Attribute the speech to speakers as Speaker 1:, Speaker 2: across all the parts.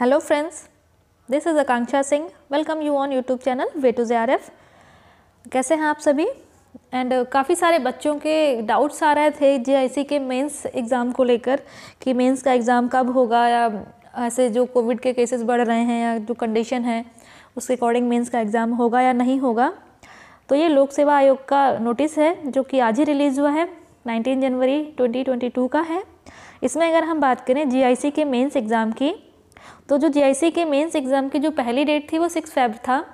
Speaker 1: hello friends this is Akanksha Singh welcome you on YouTube channel way to J R F कैसे हैं आप सभी and uh, काफ़ी सारे बच्चों के डाउट्स आ रहे थे जे आई के मेंस एग्ज़ाम को लेकर कि मेंस का एग्ज़ाम कब होगा या ऐसे जो कोविड के केसेस बढ़ रहे हैं या जो कंडीशन है उसके अकॉर्डिंग मेंस का एग्ज़ाम होगा या नहीं होगा तो ये लोक सेवा आयोग का नोटिस है जो कि आज ही रिलीज़ हुआ है 19 जनवरी 2022 का है इसमें अगर हम बात करें जीआईसी के मेंस एग्ज़ाम की तो जो जे के मेंस एग्ज़ाम की जो पहली डेट थी वो सिक्स फेब था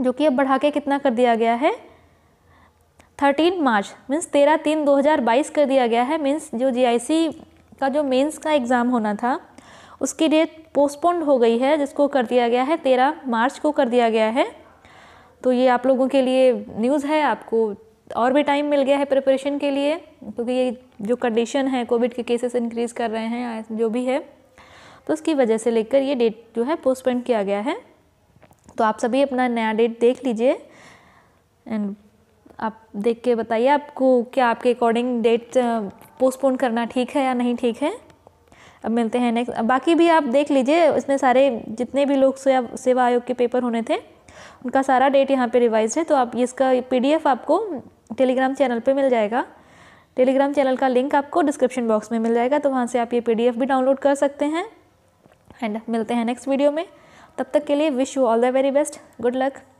Speaker 1: जो कि अब बढ़ा के कितना कर दिया गया है थर्टीन मार्च मीन्स तेरह तीन दो हज़ार बाईस कर दिया गया है मीन्स जो जे का जो मेंस का एग्ज़ाम होना था उसकी डेट पोस्टपोन्ड हो गई है जिसको कर दिया गया है तेरह मार्च को कर दिया गया है तो ये आप लोगों के लिए न्यूज़ है आपको और भी टाइम मिल गया है प्रिपरेशन के लिए क्योंकि ये जो कंडीशन है कोविड के केसेस इंक्रीज़ कर रहे हैं जो भी है तो उसकी वजह से लेकर ये डेट जो है पोस्टपोन किया गया है तो आप सभी अपना नया डेट देख लीजिए एंड आप देख के बताइए आपको क्या आपके अकॉर्डिंग डेट पोस्टपोन करना ठीक है या नहीं ठीक है अब मिलते हैं नेक्स्ट बाकी भी आप देख लीजिए इसमें सारे जितने भी लोग सेवा आयोग के पेपर होने थे उनका सारा डेट यहाँ पे रिवाइज है तो आप इसका पीडीएफ आपको टेलीग्राम चैनल पे मिल जाएगा टेलीग्राम चैनल का लिंक आपको डिस्क्रिप्शन बॉक्स में मिल जाएगा तो वहाँ से आप ये पीडीएफ भी डाउनलोड कर सकते हैं एंड मिलते हैं नेक्स्ट वीडियो में तब तक के लिए wish you all the very best good luck